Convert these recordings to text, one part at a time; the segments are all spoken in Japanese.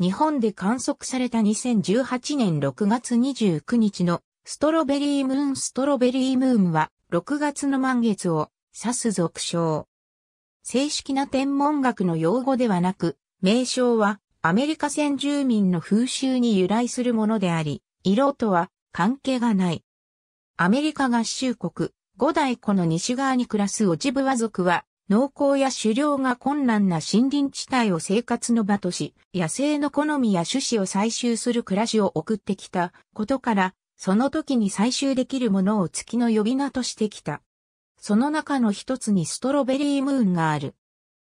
日本で観測された2018年6月29日のストロベリームーンストロベリームーンは6月の満月を指す俗称。正式な天文学の用語ではなく、名称はアメリカ先住民の風習に由来するものであり、色とは関係がない。アメリカ合衆国、五大湖の西側に暮らすオジブワ族は農耕や狩猟が困難な森林地帯を生活の場とし、野生の好みや種子を採集する暮らしを送ってきたことから、その時に採集できるものを月の呼び名としてきた。その中の一つにストロベリームーンがある。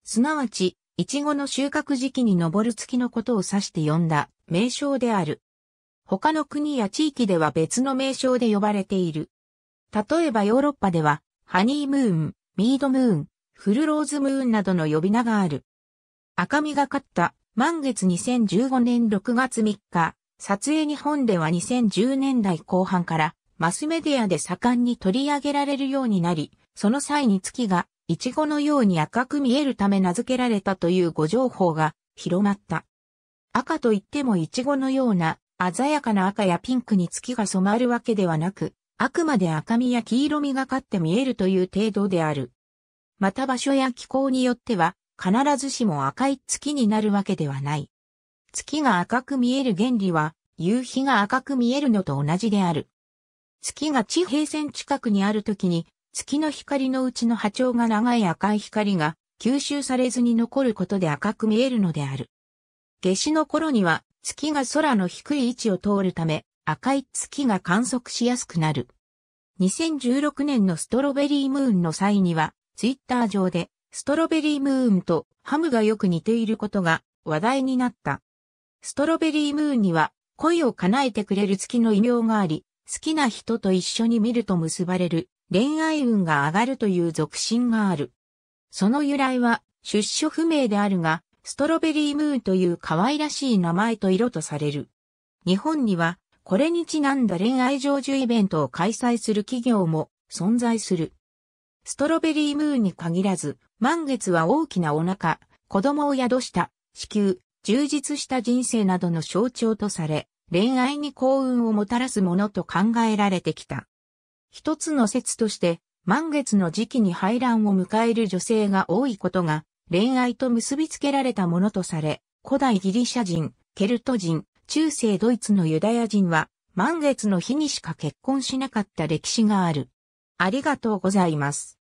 すなわち、イチゴの収穫時期に昇る月のことを指して呼んだ名称である。他の国や地域では別の名称で呼ばれている。例えばヨーロッパでは、ハニームーン、ミードムーン、フルローズムーンなどの呼び名がある。赤みがかった満月2015年6月3日、撮影日本では2010年代後半からマスメディアで盛んに取り上げられるようになり、その際に月がイチゴのように赤く見えるため名付けられたというご情報が広まった。赤といってもイチゴのような鮮やかな赤やピンクに月が染まるわけではなく、あくまで赤みや黄色みがかって見えるという程度である。また場所や気候によっては、必ずしも赤い月になるわけではない。月が赤く見える原理は、夕日が赤く見えるのと同じである。月が地平線近くにあるときに、月の光のうちの波長が長い赤い光が吸収されずに残ることで赤く見えるのである。夏至の頃には月が空の低い位置を通るため赤い月が観測しやすくなる。2016年のストロベリームーンの際にはツイッター上で、ストロベリームーンとハムがよく似ていることが話題になった。ストロベリームーンには恋を叶えてくれる月の異名があり、好きな人と一緒に見ると結ばれる恋愛運が上がるという俗信がある。その由来は出所不明であるが、ストロベリームーンという可愛らしい名前と色とされる。日本にはこれにちなんだ恋愛成就イベントを開催する企業も存在する。ストロベリームーンに限らず、満月は大きなお腹、子供を宿した、子宮、充実した人生などの象徴とされ、恋愛に幸運をもたらすものと考えられてきた。一つの説として、満月の時期に排卵を迎える女性が多いことが、恋愛と結びつけられたものとされ、古代ギリシャ人、ケルト人、中世ドイツのユダヤ人は、満月の日にしか結婚しなかった歴史がある。ありがとうございます。